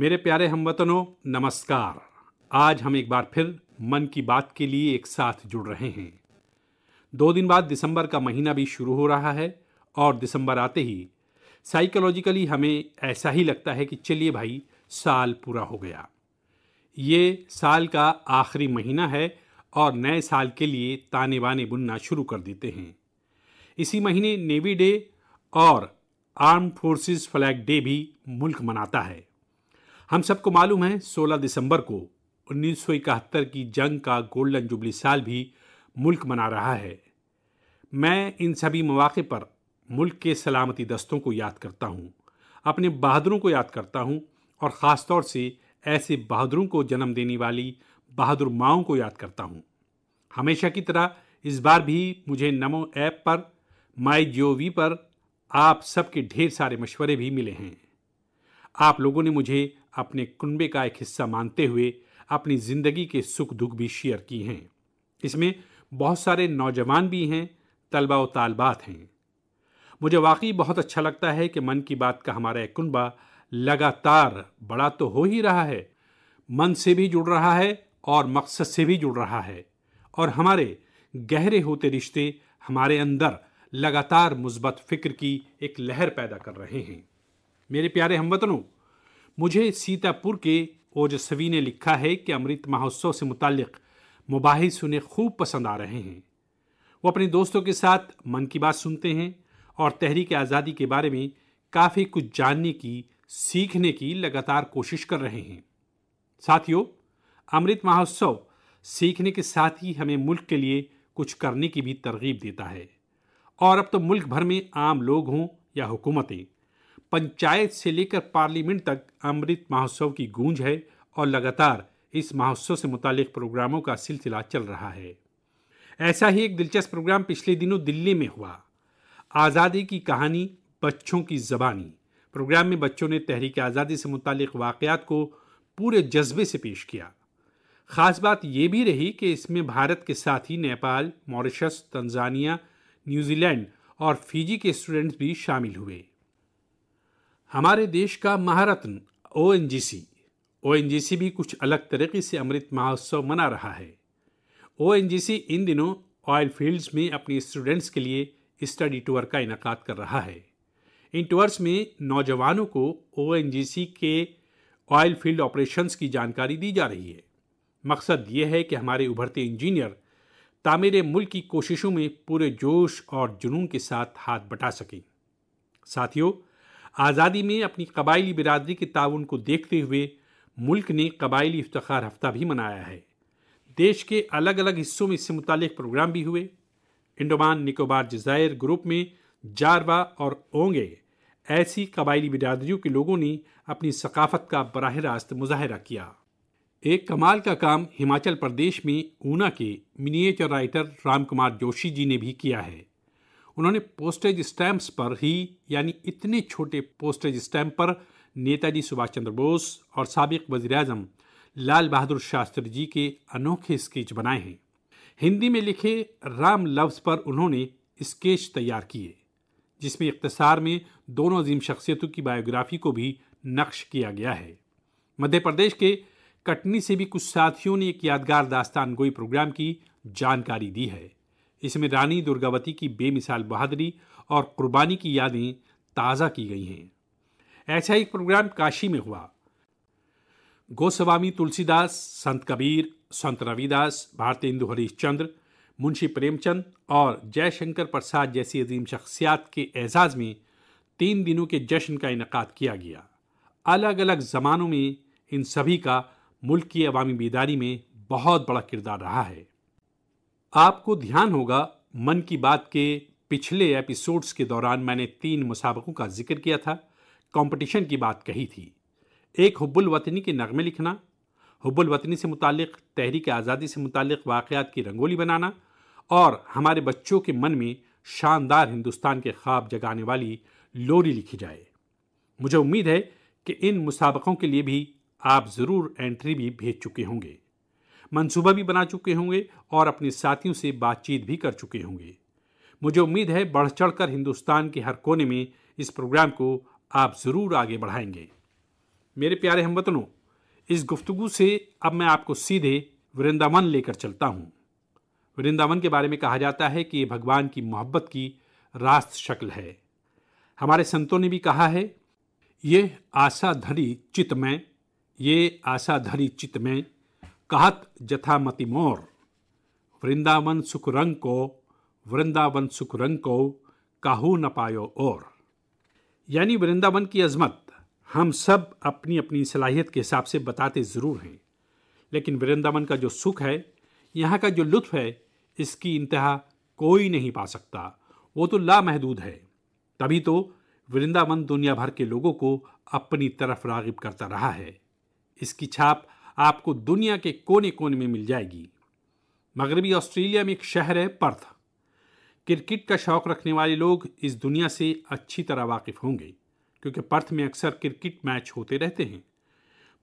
मेरे प्यारे हमवतनों नमस्कार आज हम एक बार फिर मन की बात के लिए एक साथ जुड़ रहे हैं दो दिन बाद दिसंबर का महीना भी शुरू हो रहा है और दिसंबर आते ही साइकोलॉजिकली हमें ऐसा ही लगता है कि चलिए भाई साल पूरा हो गया ये साल का आखिरी महीना है और नए साल के लिए ताने बाने बुनना शुरू कर देते हैं इसी महीने नेवी डे और आर्म फोर्सेस फ्लैग डे भी मुल्क मनाता है हम सबको मालूम है 16 दिसंबर को 1971 की जंग का गोल्डन जुबली साल भी मुल्क मना रहा है मैं इन सभी मौाक़े पर मुल्क के सलामती दस्तों को याद करता हूँ अपने बहादुरों को याद करता हूँ और ख़ास तौर से ऐसे बहादुरों को जन्म देने वाली बहादुर माओं को याद करता हूँ हमेशा की तरह इस बार भी मुझे नमो ऐप पर माई जियो पर आप सबके ढेर सारे मशवरे भी मिले हैं आप लोगों ने मुझे अपने कुनबे का एक हिस्सा मानते हुए अपनी ज़िंदगी के सुख दुख भी शेयर की हैं इसमें बहुत सारे नौजवान भी हैं तलबा व तालबात हैं मुझे वाकई बहुत अच्छा लगता है कि मन की बात का हमारा एक कुनबा लगातार बड़ा तो हो ही रहा है मन से भी जुड़ रहा है और मकसद से भी जुड़ रहा है और हमारे गहरे होते रिश्ते हमारे अंदर लगातार मुस्बत फिक्र की एक लहर पैदा कर रहे हैं मेरे प्यारे हमवतनों मुझे सीतापुर के ओजस्वी ने लिखा है कि अमृत महोत्सव से मुतक़ मुबाहिस उन्हें खूब पसंद आ रहे हैं वो अपने दोस्तों के साथ मन की बात सुनते हैं और तहरीक आज़ादी के बारे में काफ़ी कुछ जानने की सीखने की लगातार कोशिश कर रहे हैं साथियों अमृत महोत्सव सीखने के साथ ही हमें मुल्क के लिए कुछ करने की भी तरगीब देता है और अब तो मुल्क भर में आम लोग हों या हुकूमतें पंचायत से लेकर पार्लियामेंट तक अमृत महोत्सव की गूंज है और लगातार इस महोत्सव से मुतालिक प्रोग्रामों का सिलसिला चल रहा है ऐसा ही एक दिलचस्प प्रोग्राम पिछले दिनों दिल्ली में हुआ आज़ादी की कहानी बच्चों की ज़बानी प्रोग्राम में बच्चों ने तहरीक आज़ादी से मुतक वाक़ात को पूरे जज्बे से पेश किया ख़ास बात यह भी रही कि इसमें भारत के साथ ही नेपाल मॉरिशस तंजानिया न्यूजीलैंड और फिजी के स्टूडेंट्स भी शामिल हुए हमारे देश का महारत्न ओ एन जी सी ओ एन जी सी भी कुछ अलग तरीके से अमृत महोत्सव मना रहा है ओ एन जी सी इन दिनों ऑयल फील्ड्स में अपने स्टूडेंट्स के लिए स्टडी टूर का इनका कर रहा है इन टूर्स में नौजवानों को ओ एन जी सी के ऑयल फील्ड ऑपरेशन की जानकारी दी जा रही है मकसद ये है कि हमारे उभरते इंजीनियर तामीर मुल्क की कोशिशों में पूरे जोश और जुनून के साथ हाथ बटा सकें साथियों आज़ादी में अपनी कबायली बिरादरी के ताउन को देखते हुए मुल्क ने कबायली इफ्तार हफ्ता भी मनाया है देश के अलग अलग हिस्सों में इससे मुतल प्रोग्राम भी हुए इंडोमान निकोबार जजायर ग्रुप में जारवा और ओंगे ऐसी कबायली बिरादरियों के लोगों ने अपनी सकाफत का बरह रास्त मुजाहरा किया एक कमाल का काम हिमाचल प्रदेश में ऊना के मिनिएचर राइटर राम कुमार जोशी जी ने भी किया है उन्होंने पोस्टेज स्टैंप्स पर ही यानी इतने छोटे पोस्टेज स्टैंप पर नेताजी सुभाष चंद्र बोस और सबक वजीर अजम लाल बहादुर शास्त्री जी के अनोखे स्केच बनाए हैं हिंदी में लिखे राम लफ्ज़ पर उन्होंने स्केच तैयार किए जिसमें इख्तसार में दोनों अजीम शख्सियतों की बायोग्राफी को भी नक्श किया गया है मध्य प्रदेश के कटनी से भी कुछ साथियों ने एक यादगार दास्तान गोई प्रोग्राम की जानकारी दी है इसमें रानी दुर्गावती की बेमिसाल बहादरी और कुर्बानी की यादें ताज़ा की गई हैं ऐसा ही प्रोग्राम काशी में हुआ गोस्वामी तुलसीदास संत कबीर संत रविदास भारतेंदु हरीशचंद्र मुंशी प्रेमचंद और जयशंकर प्रसाद जैसी अजीम शख्सियात के एजाज़ में तीन दिनों के जश्न का इनका किया गया अलग अलग ज़मानों में इन सभी का मुल्क की अवामी बेदारी में बहुत बड़ा किरदार रहा है आपको ध्यान होगा मन की बात के पिछले एपिसोड्स के दौरान मैंने तीन मुसाबकों का जिक्र किया था कंपटीशन की बात कही थी एक हब्बुल वतनी के नगमे लिखना हब्बुल वतनी से मुतक़ तहरीक आज़ादी से मुतक़ वाक़ात की रंगोली बनाना और हमारे बच्चों के मन में शानदार हिंदुस्तान के ख्वाब जगाने वाली लोरी लिखी जाए मुझे उम्मीद है कि इन मुसाबकों के लिए भी आप ज़रूर एंट्री भी भेज चुके होंगे मंसूबा भी बना चुके होंगे और अपने साथियों से बातचीत भी कर चुके होंगे मुझे उम्मीद है बढ़ चढ़कर हिंदुस्तान के हर कोने में इस प्रोग्राम को आप ज़रूर आगे बढ़ाएंगे मेरे प्यारे हम वतनों इस गुफ्तगु से अब मैं आपको सीधे वृंदावन लेकर चलता हूँ वृंदावन के बारे में कहा जाता है कि ये भगवान की मोहब्बत की रास्त शक्ल है हमारे संतों ने भी कहा है ये आशा धरी चित्तमय ये आशा धरी चित्तमय कहत जथा मति मोर वृंदावन सुख रंग को वृंदावन सुख रंग को काहू न पायो और यानी वृंदावन की अजमत हम सब अपनी अपनी सलाहियत के हिसाब से बताते ज़रूर हैं लेकिन वृंदावन का जो सुख है यहाँ का जो लुत्फ़ है इसकी इंतहा कोई नहीं पा सकता वो तो लामहदूद है तभी तो वृंदावन दुनिया भर के लोगों को अपनी तरफ रागिब करता रहा है इसकी छाप आपको दुनिया के कोने कोने में मिल जाएगी मगरबी ऑस्ट्रेलिया में एक शहर है पर्थ क्रिकेट का शौक़ रखने वाले लोग इस दुनिया से अच्छी तरह वाकिफ़ होंगे क्योंकि पर्थ में अक्सर क्रिकेट मैच होते रहते हैं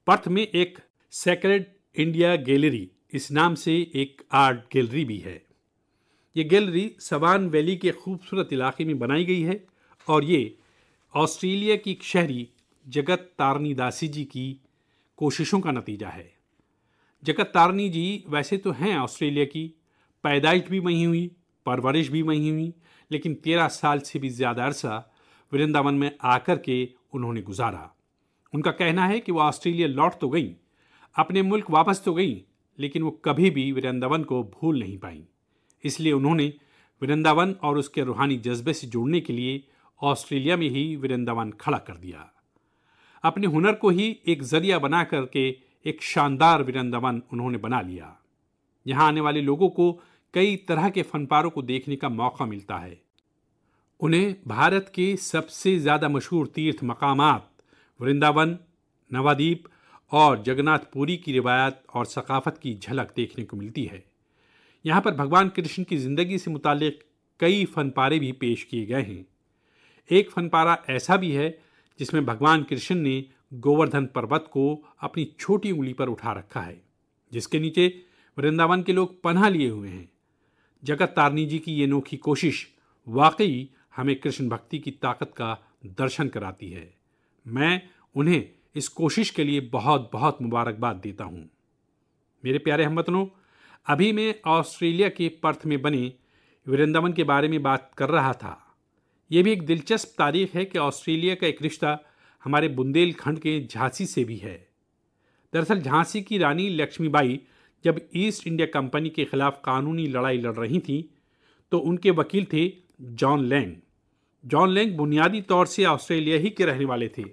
पर्थ में एक सेक्रेड इंडिया गैलरी इस नाम से एक आर्ट गैलरी भी है ये गैलरी सवान वैली के खूबसूरत इलाके में बनाई गई है और ये ऑस्ट्रेलिया की एक शहरी जगत तारनी दासी जी की कोशिशों का नतीजा है जगत तारनी जी वैसे तो हैं ऑस्ट्रेलिया की पैदाइश भी वहीं हुई परवरिश भी वहीं हुई लेकिन तेरह साल से भी ज़्यादा अरसा वृंदावन में आकर के उन्होंने गुजारा उनका कहना है कि वह ऑस्ट्रेलिया लौट तो गईं अपने मुल्क वापस तो गईं लेकिन वो कभी भी वृंदावन को भूल नहीं पाईं इसलिए उन्होंने वृंदावन और उसके रूहानी जज्बे से जुड़ने के लिए ऑस्ट्रेलिया में ही वृंदावन खड़ा कर दिया अपने हुनर को ही एक जरिया बना करके एक शानदार वृंदावन उन्होंने बना लिया यहाँ आने वाले लोगों को कई तरह के फनपारों को देखने का मौका मिलता है उन्हें भारत के सबसे ज़्यादा मशहूर तीर्थ मकाम वृंदावन नवादीप और जगन्नाथपुरी की रिवायत और सकाफत की झलक देखने को मिलती है यहाँ पर भगवान कृष्ण की ज़िंदगी से मुतल कई फनपारे भी पेश किए गए हैं एक फनपारा ऐसा भी है जिसमें भगवान कृष्ण ने गोवर्धन पर्वत को अपनी छोटी उंगली पर उठा रखा है जिसके नीचे वृंदावन के लोग पन्हा लिए हुए हैं जगत तारणी जी की ये अनोखी कोशिश वाकई हमें कृष्ण भक्ति की ताकत का दर्शन कराती है मैं उन्हें इस कोशिश के लिए बहुत बहुत मुबारकबाद देता हूँ मेरे प्यारे हम वतनों अभी मैं ऑस्ट्रेलिया के पर्थ में बने वृंदावन के बारे में बात कर रहा था ये भी एक दिलचस्प तारीख है कि ऑस्ट्रेलिया का एक रिश्ता हमारे बुंदेलखंड के झांसी से भी है दरअसल झांसी की रानी लक्ष्मीबाई जब ईस्ट इंडिया कंपनी के खिलाफ कानूनी लड़ाई लड़ रही थी तो उनके वकील थे जॉन लैंग जॉन लैंग बुनियादी तौर से ऑस्ट्रेलिया ही के रहने वाले थे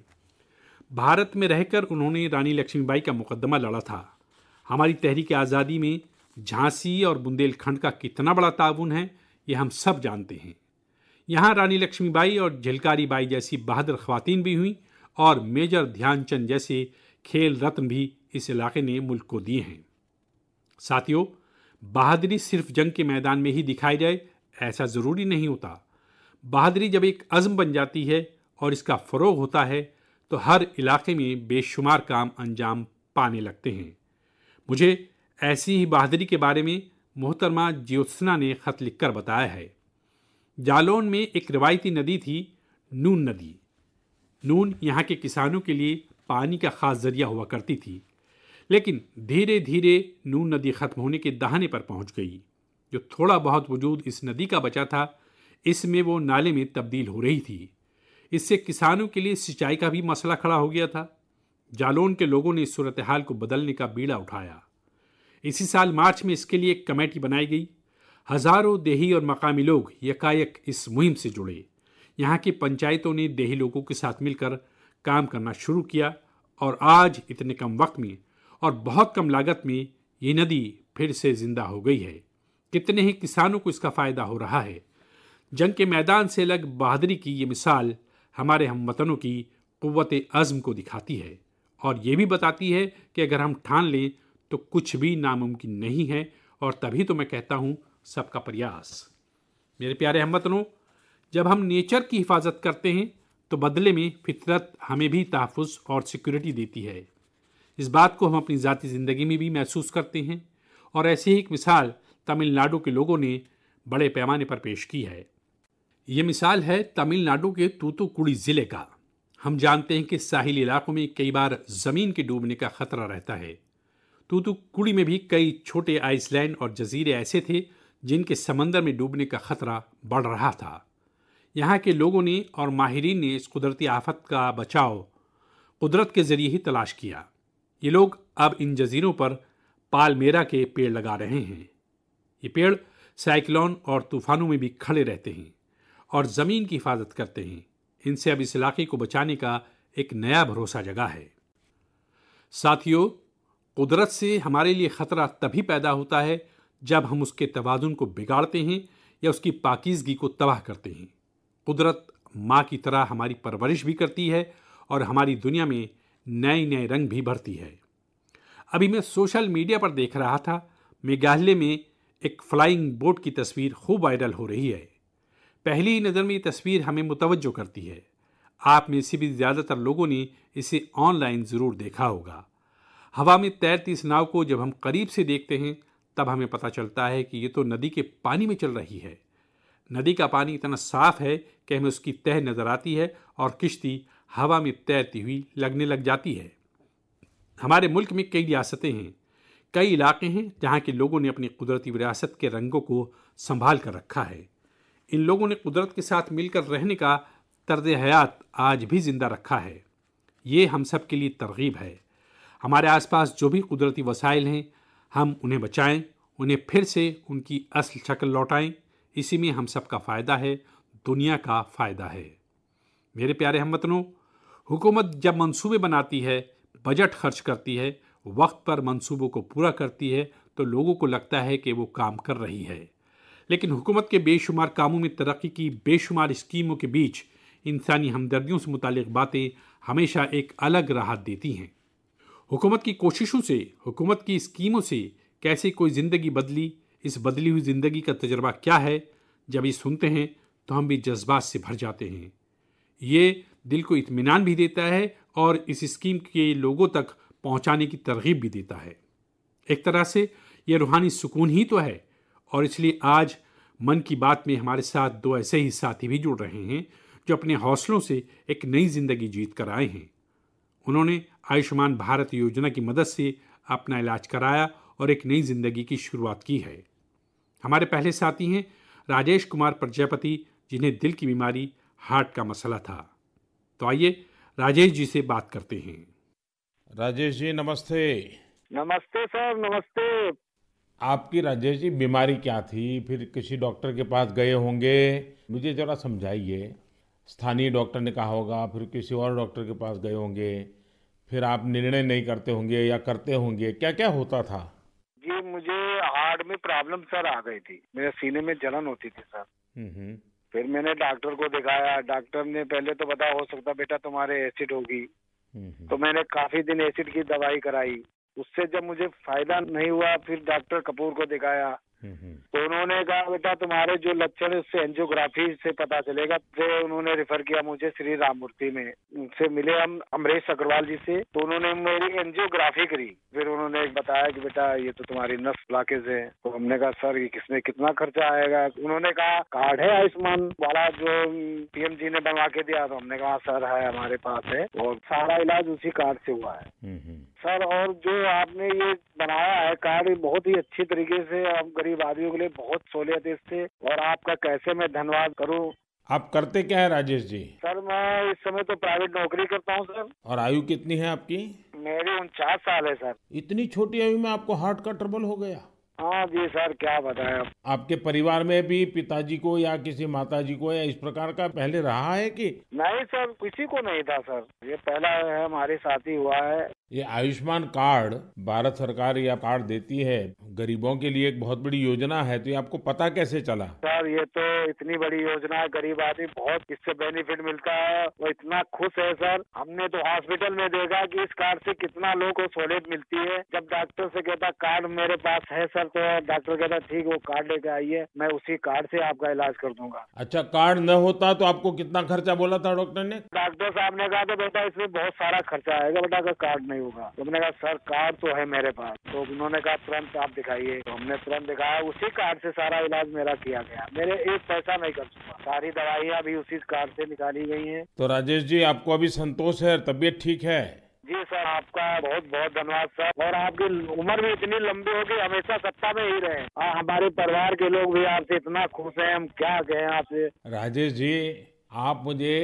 भारत में रहकर उन्होंने रानी लक्ष्मीबाई का मुकदमा लड़ा था हमारी तहरीक आज़ादी में झांसी और बुंदेलखंड का कितना बड़ा ताउन है ये हम सब जानते हैं यहाँ रानी लक्ष्मीबाई और झिलकारी बाई जैसी बहादुर खवतिन भी हुई और मेजर ध्यानचंद जैसे खेल रत्न भी इस इलाके ने मुल्क को दिए हैं साथियों बहादुरी सिर्फ जंग के मैदान में ही दिखाई जाए ऐसा ज़रूरी नहीं होता बहादुरी जब एक अज़म बन जाती है और इसका फ़रोग होता है तो हर इलाके में बेशुमार काम अंजाम पाने लगते हैं मुझे ऐसी ही बहादुरी के बारे में मोहतरमा ज्योत्सना ने ख़त लिखकर बताया है जालौन में एक रिवायती नदी थी नून नदी नून यहाँ के किसानों के लिए पानी का खास जरिया हुआ करती थी लेकिन धीरे धीरे नून नदी ख़त्म होने के दहाने पर पहुँच गई जो थोड़ा बहुत वजूद इस नदी का बचा था इसमें वो नाले में तब्दील हो रही थी इससे किसानों के लिए सिंचाई का भी मसला खड़ा हो गया था जालौन के लोगों ने इस सूरत हाल को बदलने का बीड़ा उठाया इसी साल मार्च में इसके लिए एक कमेटी बनाई गई हज़ारों देही और मकामी लोग यकायक इस मुहिम से जुड़े यहाँ की पंचायतों ने देही लोगों के साथ मिलकर काम करना शुरू किया और आज इतने कम वक्त में और बहुत कम लागत में ये नदी फिर से ज़िंदा हो गई है कितने ही किसानों को इसका फ़ायदा हो रहा है जंग के मैदान से अलग बहादरी की ये मिसाल हमारे हम वतनों की क़वत अज़म को दिखाती है और ये भी बताती है कि अगर हम ठान लें तो कुछ भी नामुमकिन नहीं है और तभी तो मैं कहता हूँ सबका प्रयास मेरे प्यारे हम वतनों जब हम नेचर की हिफाजत करते हैं तो बदले में फितरत हमें भी तहफ़ और सिक्योरिटी देती है इस बात को हम अपनी ज़ाती ज़िंदगी में भी महसूस करते हैं और ऐसी ही एक मिसाल तमिलनाडु के लोगों ने बड़े पैमाने पर पेश की है ये मिसाल है तमिलनाडु के तूतुकुड़ी ज़िले का हम जानते हैं कि साहिल इलाकों में कई बार ज़मीन के डूबने का ख़तरा रहता है तूतुकुड़ी में भी कई छोटे आइसलैंड और जजीरे ऐसे थे जिनके समंदर में डूबने का खतरा बढ़ रहा था यहाँ के लोगों ने और माहरीन ने इस कुदरती आफत का बचाव कुदरत के ज़रिए ही तलाश किया ये लोग अब इन जजीरों पर पालमेरा के पेड़ लगा रहे हैं ये पेड़ साइक्लोन और तूफानों में भी खड़े रहते हैं और ज़मीन की हिफाजत करते हैं इनसे अब इस इलाके को बचाने का एक नया भरोसा जगा है साथियों कुदरत से हमारे लिए ख़तरा तभी पैदा होता है जब हम उसके तोज़ुन को बिगाड़ते हैं या उसकी पाकिजगी को तबाह करते हैं कुदरत माँ की तरह हमारी परवरिश भी करती है और हमारी दुनिया में नए नए रंग भी भरती है अभी मैं सोशल मीडिया पर देख रहा था मेघालय में एक फ्लाइंग बोट की तस्वीर खूब वायरल हो रही है पहली ही नज़र में ये तस्वीर हमें मुतवजो करती है आप में से भी ज़्यादातर लोगों ने इसे ऑनलाइन ज़रूर देखा होगा हवा में तैरती इस नाव को जब हम करीब से देखते हैं तब हमें पता चलता है कि ये तो नदी के पानी में चल रही है नदी का पानी इतना साफ है कि हमें उसकी तह नज़र आती है और किश्ती हवा में तैरती हुई लगने लग जाती है हमारे मुल्क में कई रियासतें हैं कई इलाके हैं जहाँ के लोगों ने अपनी कुदरती विरासत के रंगों को संभाल कर रखा है इन लोगों ने कुदरत के साथ मिलकर रहने का तर्ज हयात आज भी ज़िंदा रखा है ये हम सब के लिए तरगीब है हमारे आसपास जो भी कुदरती वसाइल हैं हम उन्हें बचाएं उन्हें फिर से उनकी असल शक्ल लौटाएं इसी में हम सब का फ़ायदा है दुनिया का फ़ायदा है मेरे प्यारे हम वतनों हुकूमत जब मंसूबे बनाती है बजट खर्च करती है वक्त पर मंसूबों को पूरा करती है तो लोगों को लगता है कि वो काम कर रही है लेकिन हुकूमत के बेशुमार कामों में तरक्की की बेशुमार स्कीमों के बीच इंसानी हमदर्दियों से मुतक बातें हमेशा एक अलग राहत देती हैं हुकूमत की कोशिशों से हुकूमत की स्कीमों से कैसे कोई ज़िंदगी बदली इस बदली हुई ज़िंदगी का तजर्बा क्या है जब ये सुनते हैं तो हम भी जज्बात से भर जाते हैं ये दिल को इत्मीनान भी देता है और इस स्कीम के लोगों तक पहुंचाने की तरगीब भी देता है एक तरह से यह रूहानी सुकून ही तो है और इसलिए आज मन की बात में हमारे साथ दो ऐसे ही साथी भी जुड़ रहे हैं जो अपने हौसलों से एक नई ज़िंदगी जीत कर आए हैं उन्होंने आयुष्मान भारत योजना की मदद से अपना इलाज कराया और एक नई जिंदगी की शुरुआत की है हमारे पहले साथी हैं राजेश कुमार प्रजापति जिन्हें दिल की बीमारी हार्ट का मसला था तो आइए राजेश जी से बात करते हैं राजेश जी नमस्ते नमस्ते सर नमस्ते आपकी राजेश जी बीमारी क्या थी फिर किसी डॉक्टर के पास गए होंगे मुझे जरा समझाइए स्थानीय डॉक्टर ने कहा होगा फिर किसी और डॉक्टर के पास गए होंगे फिर आप निर्णय नहीं करते होंगे या करते होंगे क्या क्या होता था जी मुझे हार्ट में प्रॉब्लम सर आ गई थी मेरे सीने में जलन होती थी सर हम्म, हम्म। फिर मैंने डॉक्टर को दिखाया डॉक्टर ने पहले तो बता हो सकता बेटा तुम्हारे एसिड होगी हम्म, तो मैंने काफी दिन एसिड की दवाई कराई उससे जब मुझे फायदा नहीं हुआ फिर डॉक्टर कपूर को दिखाया तो उन्होंने कहा बेटा तुम्हारे जो लक्षण है उससे एंजियोग्राफी से पता चलेगा फिर उन्होंने रेफर किया मुझे श्री राम मूर्ति में उनसे मिले हम अमरीश अग्रवाल जी से तो उन्होंने मेरी एंजियोग्राफी करी फिर उन्होंने बताया कि बेटा ये तो तुम्हारी नस ब्लॉकेज है तो हमने कहा सर ये किसमें कितना खर्चा आएगा उन्होंने कहा कार्ड है आयुष्मान वाला जो पीएम जी ने बनवा के दिया तो हमने कहा सर है हमारे पास है और सारा इलाज उसी कार्ड से हुआ है सर और जो आपने ये बनाया है कार्ड बहुत ही अच्छी तरीके से हम गरीब आदमियों के लिए बहुत सहूलियत इससे और आपका कैसे मैं धन्यवाद करूँ आप करते क्या है राजेश जी सर मैं इस समय तो प्राइवेट नौकरी करता हूँ सर और आयु कितनी है आपकी मेरी उनचास साल है सर इतनी छोटी आयु में आपको हार्ट का ट्रबल हो गया हाँ जी सर क्या बताएं आपके परिवार में भी पिताजी को या किसी माताजी को या इस प्रकार का पहले रहा है कि नहीं सर किसी को नहीं था सर ये पहला हमारे साथ ही हुआ है ये आयुष्मान कार्ड भारत सरकार या कार्ड देती है गरीबों के लिए एक बहुत बड़ी योजना है तो ये आपको पता कैसे चला सर ये तो इतनी बड़ी योजना है गरीब आदमी बहुत इससे बेनिफिट मिलता है वो इतना खुश है सर हमने तो हॉस्पिटल में देखा कि इस कार्ड से कितना लोगों को सहूलियत मिलती है जब डॉक्टर से कहता कार्ड मेरे पास है सर तो डॉक्टर कहता ठीक वो कार्ड लेके आइए मैं उसी कार्ड से आपका इलाज कर दूंगा अच्छा कार्ड न होता तो आपको कितना खर्चा बोला था डॉक्टर ने डॉक्टर साहब ने कहा तो बेटा इसमें बहुत सारा खर्चा आएगा बेटा अगर कार्ड नहीं नहीं होगा तो हमने कहा सर कार्ड तो है मेरे पास तो उन्होंने कहा तुरंत आप दिखाइए तो हमने तुरंत दिखाया उसी कार्ड से सारा इलाज मेरा किया गया मेरे एक पैसा नहीं कर चुका सारी दवाइयाँ भी उसी कार्ड से निकाली गई है तो राजेश जी आपको अभी संतोष है तबीयत ठीक है जी सर आपका बहुत बहुत धन्यवाद सर और आपकी उम्र भी इतनी लंबी होगी हमेशा सत्ता में ही रहे आ, हाँ, हमारे परिवार के लोग भी आपसे इतना खुश हैं हम क्या कहें आपसे राजेश जी आप मुझे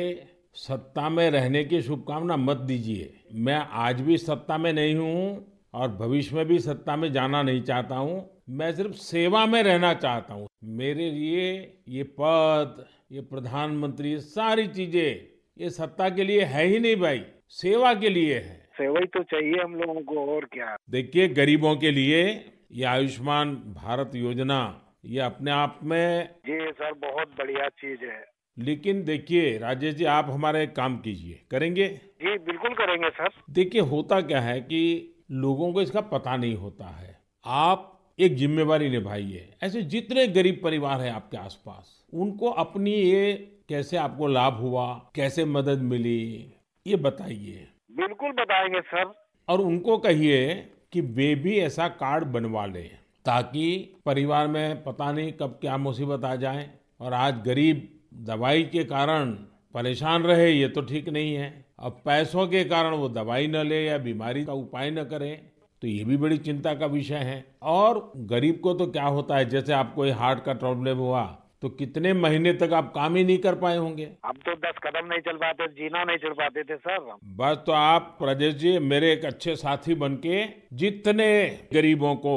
सत्ता में रहने की शुभकामना मत दीजिए मैं आज भी सत्ता में नहीं हूँ और भविष्य में भी सत्ता में जाना नहीं चाहता हूँ मैं सिर्फ सेवा में रहना चाहता हूँ मेरे लिए ये पद ये प्रधानमंत्री सारी चीजें ये सत्ता के लिए है ही नहीं भाई सेवा के लिए है सेवा ही तो चाहिए हम लोगों को और क्या देखिए गरीबों के लिए ये आयुष्मान भारत योजना ये अपने आप में ये सर बहुत बढ़िया चीज है लेकिन देखिए राजेश जी आप हमारा एक काम कीजिए करेंगे जी बिल्कुल करेंगे सर देखिए होता क्या है कि लोगों को इसका पता नहीं होता है आप एक जिम्मेवारी निभाइए ऐसे जितने गरीब परिवार है आपके आसपास उनको अपनी ये कैसे आपको लाभ हुआ कैसे मदद मिली ये बताइए बिल्कुल बताएंगे सर और उनको कहिए कि वे भी ऐसा कार्ड बनवा लें ताकि परिवार में पता नहीं कब क्या मुसीबत आ जाए और आज गरीब दवाई के कारण परेशान रहे ये तो ठीक नहीं है अब पैसों के कारण वो दवाई न ले या बीमारी का उपाय न करे तो ये भी बड़ी चिंता का विषय है और गरीब को तो क्या होता है जैसे आपको ये हार्ट का प्रॉब्लम हुआ तो कितने महीने तक आप काम ही नहीं कर पाए होंगे हम तो दस कदम नहीं चल पाते जीना नहीं चल पाते थे सर बस तो आप प्रजेश जी मेरे एक अच्छे साथी बन के जितने गरीबों को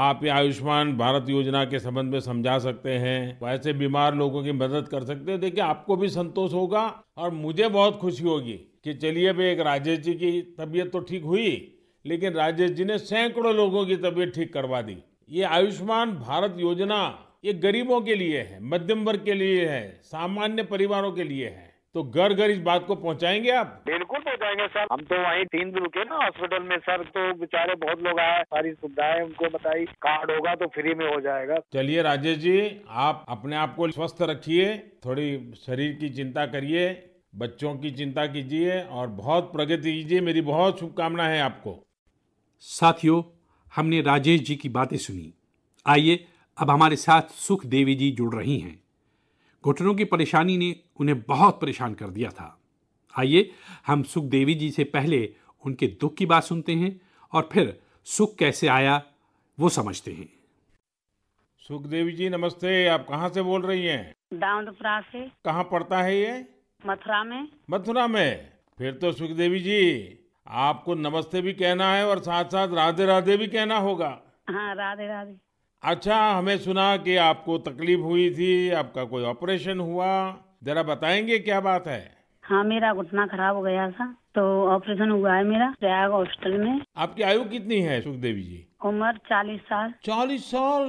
आप ये आयुष्मान भारत योजना के संबंध में समझा सकते हैं वैसे बीमार लोगों की मदद कर सकते हैं देखिए आपको भी संतोष होगा और मुझे बहुत खुशी होगी कि चलिए भाई एक राजेश जी की तबीयत तो ठीक हुई लेकिन राजेश जी ने सैकड़ों लोगों की तबीयत ठीक करवा दी ये आयुष्मान भारत योजना ये गरीबों के लिए है मध्यम वर्ग के लिए है सामान्य परिवारों के लिए है तो घर घर इस बात को पहुंचाएंगे आप बिल्कुल पहुंचाएंगे सर हम तो वहीं तीन दिन रुके ना हॉस्पिटल में सर तो बेचारे बहुत लोग आए सारी सुविधाएं उनको बताई कार्ड होगा तो फ्री में हो जाएगा चलिए राजेश जी आप अपने आप को स्वस्थ रखिए थोड़ी शरीर की चिंता करिए बच्चों की चिंता कीजिए और बहुत प्रगति कीजिए मेरी बहुत शुभकामना है आपको साथियों हमने राजेश जी की बातें सुनी आइए अब हमारे साथ सुख देवी जी जुड़ रही हैं घुटनों की परेशानी ने उन्हें बहुत परेशान कर दिया था आइए हम सुखदेवी जी से पहले उनके दुख की बात सुनते हैं और फिर सुख कैसे आया वो समझते हैं सुखदेवी जी नमस्ते आप कहाँ से बोल रही हैं दामदपुरा से कहाँ पड़ता है ये मथुरा में मथुरा में फिर तो सुखदेवी जी आपको नमस्ते भी कहना है और साथ साथ राधे राधे भी कहना होगा हाँ राधे राधे अच्छा हमें सुना कि आपको तकलीफ हुई थी आपका कोई ऑपरेशन हुआ जरा बताएंगे क्या बात है हाँ मेरा घुटना खराब हो गया था तो ऑपरेशन हुआ है मेरा प्रयाग हॉस्पिटल में आपकी आयु कितनी है सुखदेव जी उम्र चालीस साल चालीस साल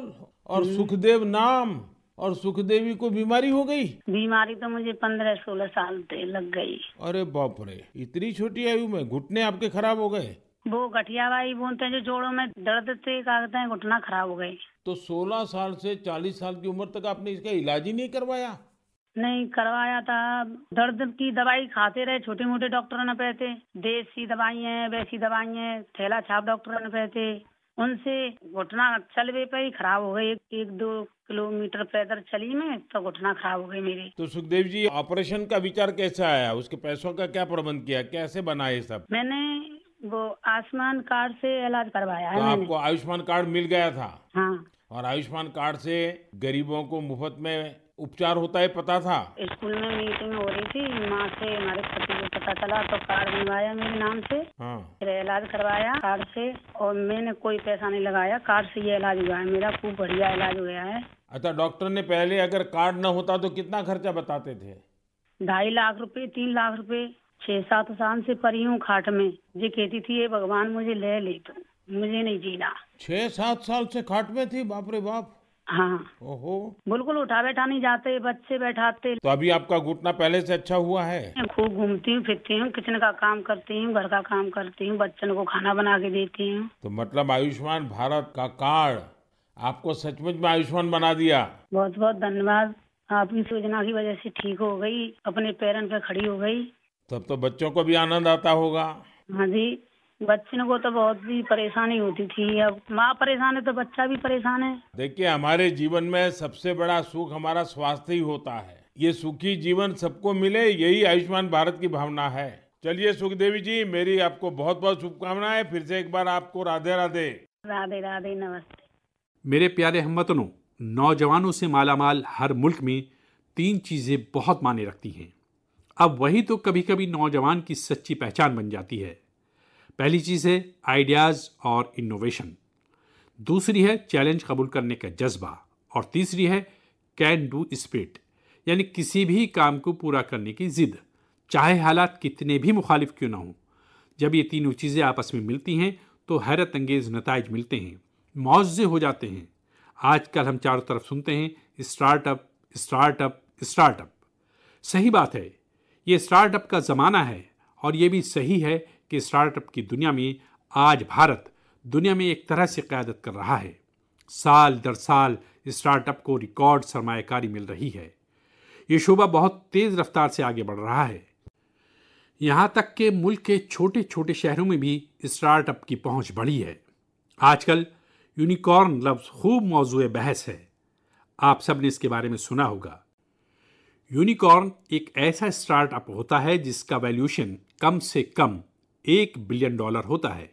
और हम्म। सुखदेव नाम और सुखदेवी को बीमारी हो गई बीमारी तो मुझे पंद्रह सोलह साल लग गई अरे बाप रे इतनी छोटी आयु में घुटने आपके खराब हो गए वो गठिया वाली बोलते हैं जो जोड़ों में दर्द से कहते हैं घुटना खराब हो गई तो 16 साल से 40 साल की उम्र तक आपने इसका इलाज ही नहीं करवाया नहीं करवाया था दर्द की दवाई खाते रहे छोटे मोटे डॉक्टर ने कहते देसी दवाई है वैसी दवाई है थैला छाप डॉक्टरों ने पहते उनसे घुटना चल वे पे खराब हो गई एक दो किलोमीटर पैदल चली मैं तो घुटना खराब हो गई मेरी तो सुखदेव जी ऑपरेशन का विचार कैसा आया उसके पैसों का क्या प्रबंध किया कैसे बना सब मैंने वो आयुष्मान कार्ड से इलाज करवाया तो है तो मैंने। आपको आयुष्मान कार्ड मिल गया था हाँ और आयुष्मान कार्ड से गरीबों को मुफ्त में उपचार होता है पता था स्कूल में मीटिंग हो रही थी माँ से हमारे पति को पता चला तो कार्ड बनवाया मेरे नाम से हाँ। इलाज करवाया कार्ड से और मैंने कोई पैसा नहीं लगाया कार्ड से ये इलाज हुआ है मेरा खूब बढ़िया इलाज हुआ है अच्छा डॉक्टर ने पहले अगर कार्ड न होता तो कितना खर्चा बताते थे ढाई लाख रुपए तीन लाख रुपए छह सात साल से परी हूँ खाट में जी कहती थी ये भगवान मुझे ले ले तो मुझे नहीं जीना छह सात साल से खाट में थी बाप रे बाप हाँ ओहो बिल्कुल उठा बैठा नहीं जाते बच्चे बैठाते तो अभी आपका घुटना पहले से अच्छा हुआ है खूब घूमती हूँ फिरती हूँ किचन का काम करती हूँ घर का काम करती हूँ बच्चन को खाना बना के देती हूँ तो मतलब आयुष्मान भारत का कार्ड आपको सचमुच में आयुष्मान बना दिया बहुत बहुत धन्यवाद आपकी योजना की वजह से ठीक हो गई अपने पैरन पे खड़ी हो गई तब तो बच्चों को भी आनंद आता होगा हाँ जी बच्चों को तो बहुत भी परेशानी होती थी अब माँ परेशान है तो बच्चा भी परेशान है देखिए हमारे जीवन में सबसे बड़ा सुख हमारा स्वास्थ्य ही होता है ये सुखी जीवन सबको मिले यही आयुष्मान भारत की भावना है चलिए सुखदेवी जी मेरी आपको बहुत बहुत शुभकामनाएं फिर से एक बार आपको राधे राधे राधे राधे नमस्ते मेरे प्यारे हम वतनों नौजवानों से मालामाल हर मुल्क में तीन चीजें बहुत माने रखती हैं अब वही तो कभी कभी नौजवान की सच्ची पहचान बन जाती है पहली चीज़ है आइडियाज़ और इनोवेशन दूसरी है चैलेंज कबूल करने का जज्बा और तीसरी है कैन डू स्पिरिट यानी किसी भी काम को पूरा करने की जिद चाहे हालात कितने भी मुखालिफ क्यों ना हों जब ये तीनों चीज़ें आपस में मिलती हैं तो हैरत अंगेज़ नतज मिलते हैं मुआवजे हो जाते हैं आजकल हम चारों तरफ सुनते हैं स्टार्टअप स्टार्टअप स्टार्टअप सही बात है ये स्टार्टअप का ज़माना है और ये भी सही है कि स्टार्टअप की दुनिया में आज भारत दुनिया में एक तरह से क़्यादत कर रहा है साल दर साल स्टार्टअप को रिकॉर्ड सरमाकारी मिल रही है ये शोबा बहुत तेज़ रफ्तार से आगे बढ़ रहा है यहाँ तक कि मुल्क के छोटे छोटे शहरों में भी स्टार्टअप की पहुँच बढ़ी है आजकल यूनिकॉर्न लफ्ज़ खूब मौजू बहस है आप सब ने इसके बारे में सुना होगा यूनिकॉर्न एक ऐसा स्टार्टअप होता है जिसका वैल्यूशन कम से कम एक बिलियन डॉलर होता है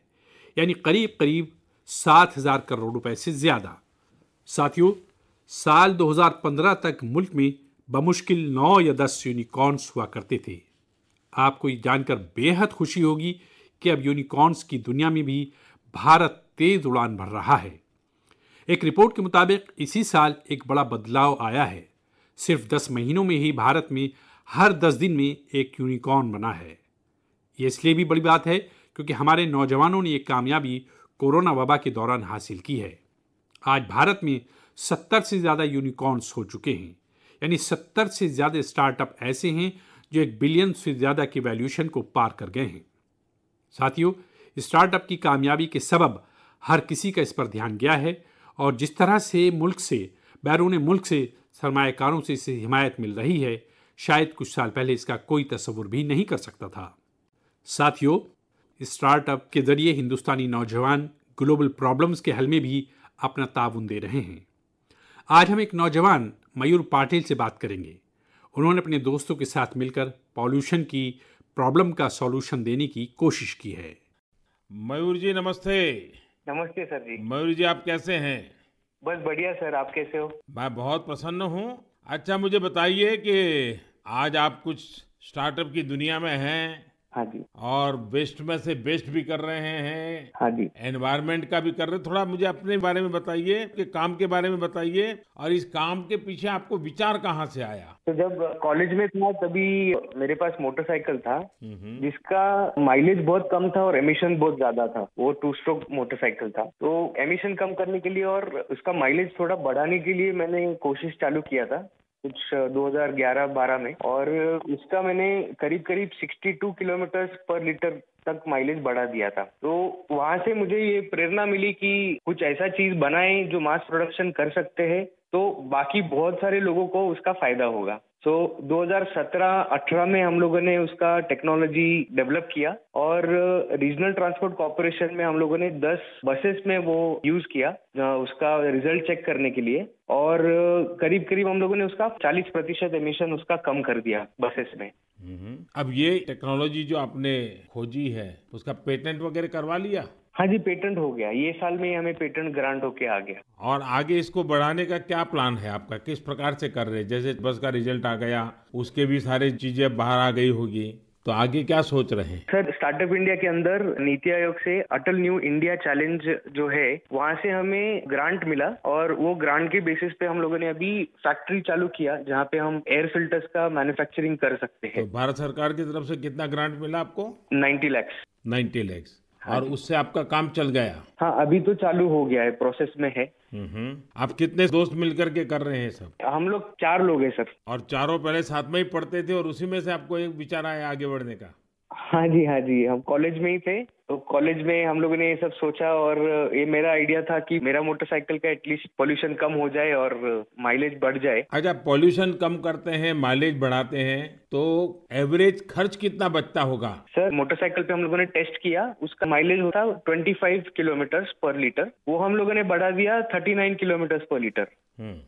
यानी करीब करीब सात हज़ार करोड़ रुपए से ज़्यादा साथियों साल 2015 तक मुल्क में बमुश्किल नौ या दस यूनिकॉर्न्स हुआ करते थे आपको ये जानकर बेहद खुशी होगी कि अब यूनिकॉर्न्स की दुनिया में भी भारत तेज उड़ान भर रहा है एक रिपोर्ट के मुताबिक इसी साल एक बड़ा बदलाव आया है सिर्फ दस महीनों में ही भारत में हर दस दिन में एक यूनिकॉर्न बना है ये इसलिए भी बड़ी बात है क्योंकि हमारे नौजवानों ने ये कामयाबी कोरोना वबा के दौरान हासिल की है आज भारत में सत्तर से ज़्यादा यूनिकॉर्न्स हो चुके हैं यानी सत्तर से ज़्यादा स्टार्टअप ऐसे हैं जो एक बिलियन से ज़्यादा के वैल्यूशन को पार कर गए हैं साथियों स्टार्टअप की कामयाबी के सबब हर किसी का इस पर ध्यान गया है और जिस तरह से मुल्क से बैरून मुल्क से सरमाकारों से इसे हिमायत मिल रही है शायद कुछ साल पहले इसका कोई तस्वुर भी नहीं कर सकता था साथियों स्टार्टअप के जरिए हिंदुस्तानी नौजवान ग्लोबल प्रॉब्लम्स के हल में भी अपना ताउन दे रहे हैं आज हम एक नौजवान मयूर पाटिल से बात करेंगे उन्होंने अपने दोस्तों के साथ मिलकर पॉल्यूशन की प्रॉब्लम का सॉल्यूशन देने की कोशिश की है मयूर जी नमस्ते नमस्ते सर जी मयूर जी आप कैसे हैं बस बढ़िया सर आप कैसे हो मैं बहुत प्रसन्न हूँ अच्छा मुझे बताइए कि आज आप कुछ स्टार्टअप की दुनिया में हैं हाँ जी और बेस्ट में से बेस्ट भी कर रहे हैं हाँ जी एनवायरमेंट का भी कर रहे हैं थोड़ा मुझे अपने बारे में बताइए कि काम के बारे में बताइए और इस काम के पीछे आपको विचार कहाँ से आया तो जब कॉलेज में था तभी मेरे पास मोटरसाइकिल था हम्म, हम्म। जिसका माइलेज बहुत कम था और एमिशन बहुत ज्यादा था वो टू स्ट्रोक मोटरसाइकिल था तो एमिशन कम करने के लिए और उसका माइलेज थोड़ा बढ़ाने के लिए मैंने कोशिश चालू किया था कुछ 2011-12 में और उसका मैंने करीब करीब 62 किलोमीटर पर लीटर तक माइलेज बढ़ा दिया था तो वहाँ से मुझे ये प्रेरणा मिली कि कुछ ऐसा चीज बनाएं जो मास प्रोडक्शन कर सकते हैं तो बाकी बहुत सारे लोगों को उसका फायदा होगा सो so, 2017-18 में हम लोगों ने उसका टेक्नोलॉजी डेवलप किया और रीजनल ट्रांसपोर्ट कॉरपोरेशन में हम लोगों ने 10 बसेस में वो यूज किया uh, उसका रिजल्ट चेक करने के लिए और uh, करीब करीब हम लोगों ने उसका 40 प्रतिशत एमिशन उसका कम कर दिया बसेस में हम्म। अब ये टेक्नोलॉजी जो आपने खोजी है उसका पेटेंट वगैरह करवा लिया हाँ जी पेटेंट हो गया ये साल में हमें पेटेंट ग्रांट होके आ गया और आगे इसको बढ़ाने का क्या प्लान है आपका किस प्रकार से कर रहे हैं जैसे बस का रिजल्ट आ गया उसके भी सारी चीजें बाहर आ गई होगी तो आगे क्या सोच रहे हैं सर स्टार्टअप इंडिया के अंदर नीति आयोग से अटल न्यू इंडिया चैलेंज जो है वहाँ से हमें ग्रांट मिला और वो ग्रांट के बेसिस पे हम लोगों ने अभी फैक्ट्री चालू किया जहाँ पे हम एयर फिल्टर्स का मैन्युफैक्चरिंग कर सकते हैं तो भारत सरकार की तरफ से कितना ग्रांट मिला आपको नाइन्टी लैक्स नाइन्टी लैक्स हाँ और उससे आपका काम चल गया हाँ अभी तो चालू हो गया है प्रोसेस में है हम्म, आप कितने दोस्त मिलकर के कर रहे हैं सब हम लोग चार लोग हैं सर और चारों पहले साथ में ही पढ़ते थे और उसी में से आपको एक विचार आया आगे बढ़ने का हाँ जी हाँ जी हम कॉलेज में ही थे तो कॉलेज में हम लोगों ने ये सब सोचा और ये मेरा आइडिया था कि मेरा मोटरसाइकिल का एटलीस्ट पॉल्यूशन कम हो जाए और माइलेज बढ़ जाए अच्छा पॉल्यूशन कम करते हैं माइलेज बढ़ाते हैं तो एवरेज खर्च कितना बचता होगा सर मोटरसाइकिल पे हम लोगों ने टेस्ट किया उसका माइलेज होता 25 किलोमीटर पर लीटर वो हम लोगों ने बढ़ा दिया नाइन किलोमीटर पर लीटर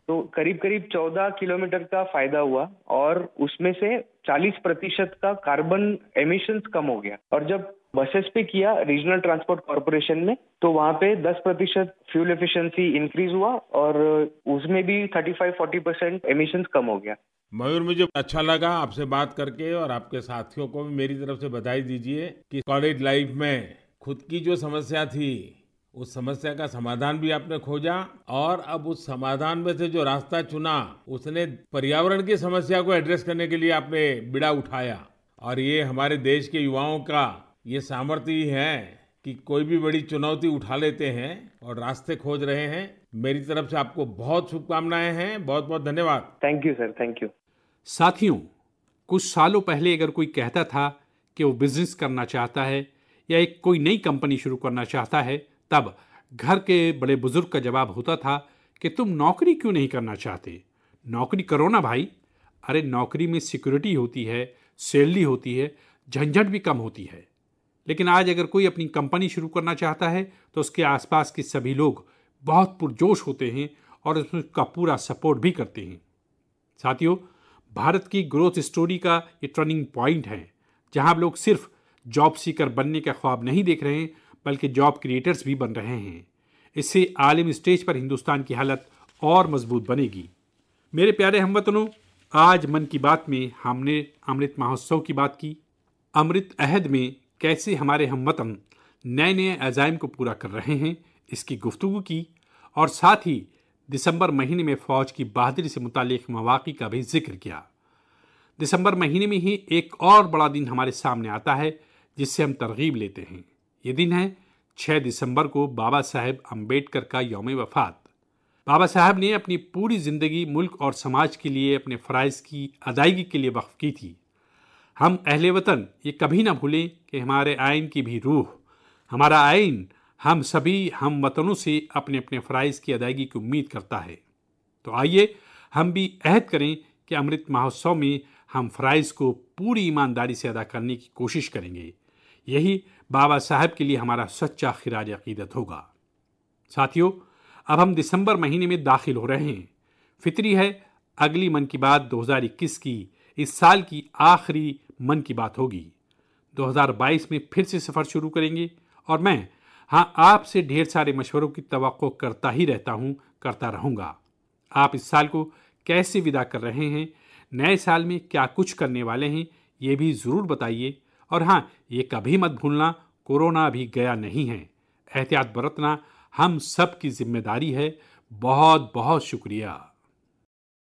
तो करीब करीब चौदह किलोमीटर का फायदा हुआ और उसमें से चालीस प्रतिशत का कार्बन एमिशन कम हो गया और जब बसेस पे किया रीजनल ट्रांसपोर्ट कॉरपोरेशन में तो वहाँ पे 10 प्रतिशत फ्यूल एफिशिएंसी इंक्रीज हुआ और उसमें भी 35-40 परसेंट एमिशन कम हो गया मयूर मुझे अच्छा लगा आपसे बात करके और आपके साथियों को भी मेरी तरफ से बधाई दीजिए कि कॉलेज लाइफ में खुद की जो समस्या थी उस समस्या का समाधान भी आपने खोजा और अब उस समाधान में से जो रास्ता चुना उसने पर्यावरण की समस्या को एड्रेस करने के लिए आपने बिड़ा उठाया और ये हमारे देश के युवाओं का ये सामर्थ्य ही है कि कोई भी बड़ी चुनौती उठा लेते हैं और रास्ते खोज रहे हैं मेरी तरफ से आपको बहुत शुभकामनाएं हैं बहुत बहुत धन्यवाद thank you sir thank you साथियों कुछ सालों पहले अगर कोई कहता था कि वो बिजनेस करना चाहता है या एक कोई नई कंपनी शुरू करना चाहता है तब घर के बड़े बुजुर्ग का जवाब होता था कि तुम नौकरी क्यों नहीं करना चाहते नौकरी करो ना भाई अरे नौकरी में सिक्योरिटी होती है सैलरी होती है झंझट भी कम होती है लेकिन आज अगर कोई अपनी कंपनी शुरू करना चाहता है तो उसके आसपास के सभी लोग बहुत पुरजोश होते हैं और उसका पूरा सपोर्ट भी करते हैं साथियों भारत की ग्रोथ स्टोरी का ये टर्निंग पॉइंट है जहां लोग सिर्फ जॉब सीकर बनने का ख्वाब नहीं देख रहे हैं बल्कि जॉब क्रिएटर्स भी बन रहे हैं इससे आलिम स्टेज पर हिंदुस्तान की हालत और मजबूत बनेगी मेरे प्यारे हमवतनों आज मन की बात में हमने अमृत महोत्सव की बात की अमृत अहद में कैसे हमारे हम वतन नए नए अजाइम को पूरा कर रहे हैं इसकी गुफ्तु की और साथ ही दिसंबर महीने में फ़ौज की बहादुरी से मुतक मवाक़े का भी जिक्र किया दिसंबर महीने में ही एक और बड़ा दिन हमारे सामने आता है जिससे हम तरगीब लेते हैं ये दिन है छः दिसंबर को बाबा साहेब अम्बेडकर का योम वफात बाबा साहब ने अपनी पूरी ज़िंदगी मुल्क और समाज के लिए अपने फ़रज़ की अदायगी के लिए वक्फ की थी हम अहले वतन ये कभी ना भूलें कि हमारे आइन की भी रूह हमारा आइन हम सभी हम वतनों से अपने अपने फ़राइज़ की अदायगी की उम्मीद करता है तो आइए हम भी अहद करें कि अमृत महोत्सव में हम फ़राइज़ को पूरी ईमानदारी से अदा करने की कोशिश करेंगे यही बाबा साहब के लिए हमारा सच्चा खराज अकीदत होगा साथियों अब हम दिसंबर महीने में दाखिल हो रहे हैं फितरी है अगली मन की बात 2021 की इस साल की आखिरी मन की बात होगी 2022 में फिर से सफ़र शुरू करेंगे और मैं हाँ आपसे ढेर सारे मशवरों की तो करता ही रहता हूँ करता रहूँगा आप इस साल को कैसे विदा कर रहे हैं नए साल में क्या कुछ करने वाले हैं ये भी ज़रूर बताइए और हाँ ये कभी मत भूलना कोरोना अभी गया नहीं है एहतियात बरतना हम सब की जिम्मेदारी है बहुत बहुत शुक्रिया